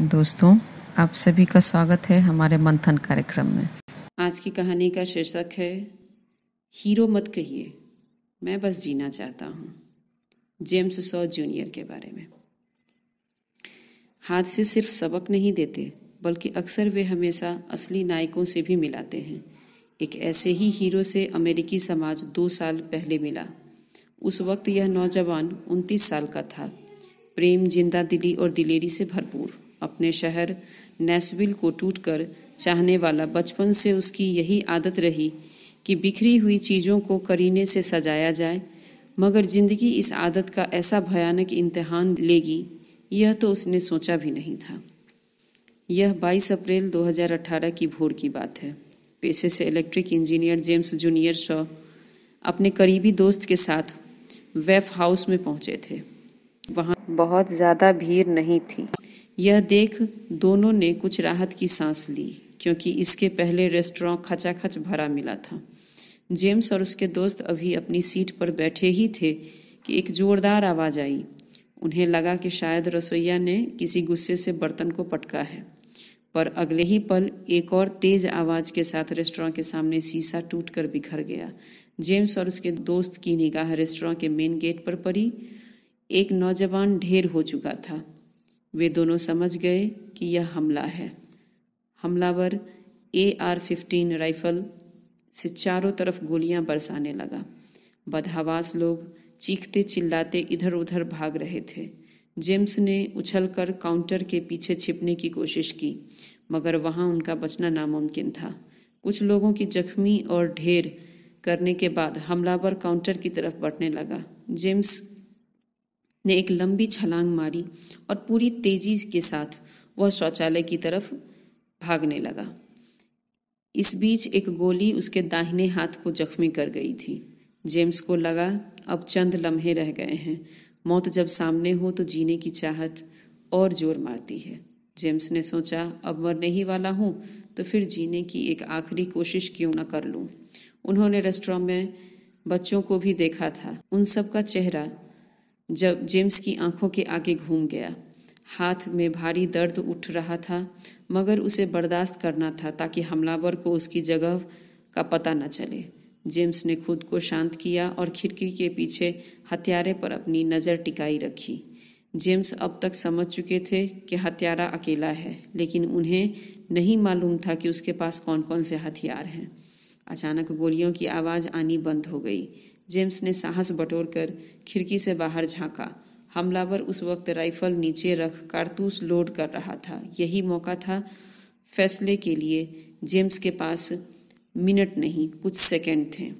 दोस्तों आप सभी का स्वागत है हमारे मंथन कार्यक्रम में आज की कहानी का शीर्षक है हीरो मत कहिए मैं बस जीना चाहता हूँ जेम्स सॉ जूनियर के बारे में हादसे सिर्फ सबक नहीं देते बल्कि अक्सर वे हमेशा असली नायकों से भी मिलाते हैं एक ऐसे ही हीरो से अमेरिकी समाज दो साल पहले मिला उस वक्त यह नौजवान उनतीस साल का था प्रेम जिंदा दिली और दिलेरी से भरपूर अपने शहर नेसविल को टूटकर चाहने वाला बचपन से उसकी यही आदत रही कि बिखरी हुई चीज़ों को करीने से सजाया जाए मगर जिंदगी इस आदत का ऐसा भयानक इम्तहान लेगी यह तो उसने सोचा भी नहीं था यह 22 अप्रैल 2018 की भोर की बात है पेशे से electric engineer James junior Shaw अपने करीबी दोस्त के साथ वेफ हाउस में पहुंचे थे वहाँ बहुत ज़्यादा भीड़ नहीं थी यह देख दोनों ने कुछ राहत की सांस ली क्योंकि इसके पहले रेस्टोरेंट खचाखच भरा मिला था जेम्स और उसके दोस्त अभी अपनी सीट पर बैठे ही थे कि एक जोरदार आवाज़ आई उन्हें लगा कि शायद रसोईया ने किसी गुस्से से बर्तन को पटका है पर अगले ही पल एक और तेज आवाज़ के साथ रेस्टोरेंट के सामने शीशा टूट कर बिखर गया जेम्स और उसके दोस्त की निगाह रेस्टोरेंट के मेन गेट पर पड़ी एक नौजवान ढेर हो चुका था वे दोनों समझ गए कि यह हमला है हमलावर ए आर फिफ्टीन राइफल से चारों तरफ गोलियां बरसाने लगा बदहवास लोग चीखते चिल्लाते इधर उधर भाग रहे थे जेम्स ने उछलकर काउंटर के पीछे छिपने की कोशिश की मगर वहां उनका बचना नामुमकिन था कुछ लोगों की जख्मी और ढेर करने के बाद हमलावर काउंटर की तरफ बढ़ने लगा जेम्स ने एक लंबी छलांग मारी और पूरी तेजी के साथ वह शौचालय की तरफ भागने लगा इस बीच एक गोली उसके दाहिने हाथ को जख्मी कर गई थी जेम्स को लगा अब चंद लम्हे रह गए हैं मौत जब सामने हो तो जीने की चाहत और जोर मारती है जेम्स ने सोचा अब मरने ही वाला हूँ तो फिर जीने की एक आखिरी कोशिश क्यों ना कर लूँ उन्होंने रेस्टोरेंट में बच्चों को भी देखा था उन सबका चेहरा जब जेम्स की आंखों के आगे घूम गया हाथ में भारी दर्द उठ रहा था मगर उसे बर्दाश्त करना था ताकि हमलावर को उसकी जगह का पता न चले जेम्स ने खुद को शांत किया और खिड़की के पीछे हथियारे पर अपनी नज़र टिकाई रखी जेम्स अब तक समझ चुके थे कि हथियारा अकेला है लेकिन उन्हें नहीं मालूम था कि उसके पास कौन कौन से हथियार हैं अचानक गोलियों की आवाज़ आनी बंद हो गई जेम्स ने साहस बटोरकर खिड़की से बाहर झांका हमलावर उस वक्त राइफल नीचे रख कारतूस लोड कर रहा था यही मौका था फैसले के लिए जेम्स के पास मिनट नहीं कुछ सेकंड थे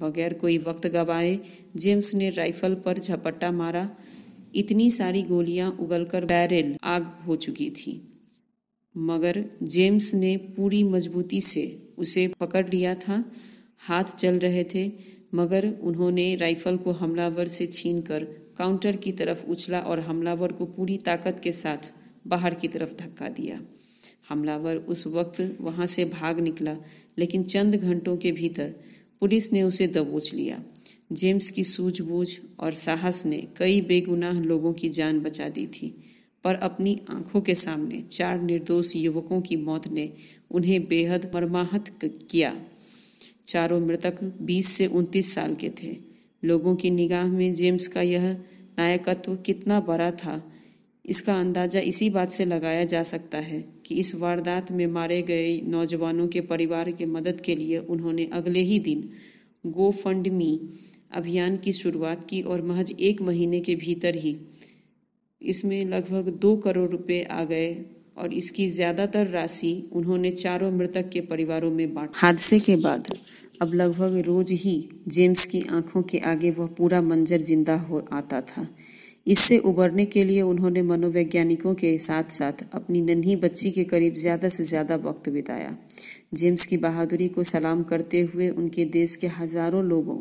बगैर कोई वक्त गवाए जेम्स ने राइफल पर झपट्टा मारा इतनी सारी गोलियां उगलकर बैरल आग हो चुकी थी मगर जेम्स ने पूरी मजबूती से उसे पकड़ लिया था हाथ चल रहे थे मगर उन्होंने राइफल को हमलावर से छीनकर काउंटर की तरफ उछला और हमलावर को पूरी ताकत के साथ बाहर की तरफ धक्का दिया हमलावर उस वक्त वहां से भाग निकला लेकिन चंद घंटों के भीतर पुलिस ने उसे दबोच लिया जेम्स की सूझबूझ और साहस ने कई बेगुनाह लोगों की जान बचा दी थी पर अपनी आंखों के सामने चार निर्दोष युवकों की मौत ने उन्हें बेहद मरमाहत किया चारों मृतक 20 से 29 साल के थे लोगों की निगाह में जेम्स का यह नायकत्व कितना बड़ा था इसका अंदाजा इसी बात से लगाया जा सकता है कि इस वारदात में मारे गए नौजवानों के परिवार के मदद के लिए उन्होंने अगले ही दिन गो फंड मी अभियान की शुरुआत की और महज एक महीने के भीतर ही इसमें लगभग दो करोड़ रुपए आ गए और इसकी ज्यादातर राशि उन्होंने चारों मृतक के परिवारों में बांट हादसे के बाद अब लगभग रोज ही जेम्स की आंखों के आगे वह पूरा मंजर जिंदा हो आता था इससे उबरने के लिए उन्होंने मनोवैज्ञानिकों के साथ साथ अपनी नन्ही बच्ची के करीब ज़्यादा से ज़्यादा वक्त बिताया जेम्स की बहादुरी को सलाम करते हुए उनके देश के हजारों लोगों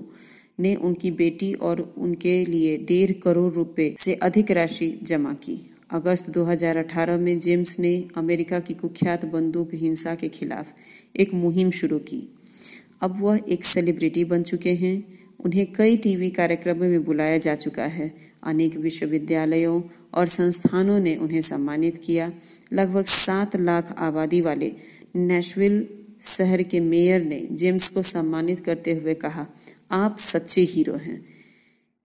ने उनकी बेटी और उनके लिए डेढ़ करोड़ रुपए से अधिक राशि जमा की अगस्त 2018 में जेम्स ने अमेरिका की कुख्यात बंदूक हिंसा के खिलाफ एक मुहिम शुरू की अब वह एक सेलिब्रिटी बन चुके हैं उन्हें कई टीवी कार्यक्रमों में बुलाया जा चुका है अनेक विश्वविद्यालयों और संस्थानों ने उन्हें सम्मानित किया लगभग सात लाख आबादी वाले नेशविल शहर के मेयर ने जेम्स को सम्मानित करते हुए कहा आप सच्चे हीरो हैं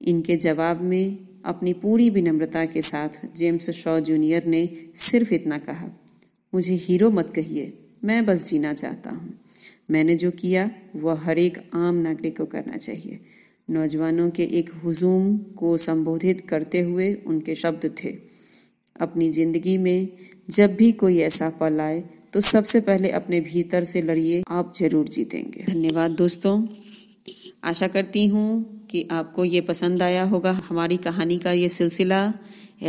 इनके जवाब में अपनी पूरी विनम्रता के साथ जेम्स शॉ जूनियर ने सिर्फ इतना कहा मुझे हीरो मत कहिए मैं बस जीना चाहता हूँ मैंने जो किया वह हर एक आम नागरिक को करना चाहिए नौजवानों के एक हुजूम को संबोधित करते हुए उनके शब्द थे अपनी जिंदगी में जब भी कोई ऐसा पल आए तो सबसे पहले अपने भीतर से लड़िए आप जरूर जीतेंगे धन्यवाद दोस्तों आशा करती हूँ कि आपको ये पसंद आया होगा हमारी कहानी का ये सिलसिला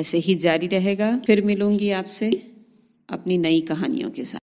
ऐसे ही जारी रहेगा फिर मिलूंगी आपसे अपनी नई कहानियों के साथ